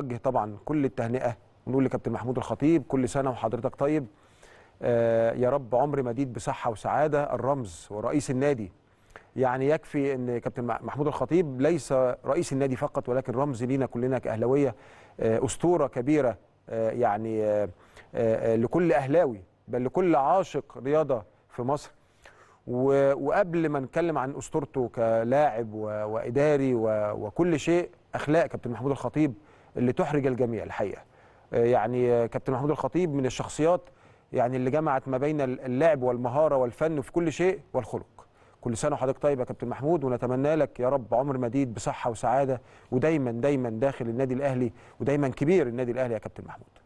بنوجه طبعا كل التهنئه ونقول لكابتن محمود الخطيب كل سنه وحضرتك طيب آه يا رب عمر مديد بصحه وسعاده الرمز ورئيس النادي يعني يكفي ان كابتن محمود الخطيب ليس رئيس النادي فقط ولكن رمز لينا كلنا كاهلاويه آه اسطوره كبيره آه يعني آه، آه، آه، لكل اهلاوي بل لكل عاشق رياضه في مصر وقبل ما نتكلم عن اسطورته كلاعب واداري وكل شيء اخلاق كابتن محمود الخطيب اللي تحرج الجميع الحقيقه آه، يعني آه، كابتن محمود الخطيب من الشخصيات يعني اللي جمعت ما بين اللعب والمهاره والفن في كل شيء والخلق كل سنه وحضرتك طيب يا كابتن محمود ونتمنى لك يا رب عمر مديد بصحه وسعاده ودايما دايما داخل النادي الاهلي ودايما كبير النادي الاهلي يا كابتن محمود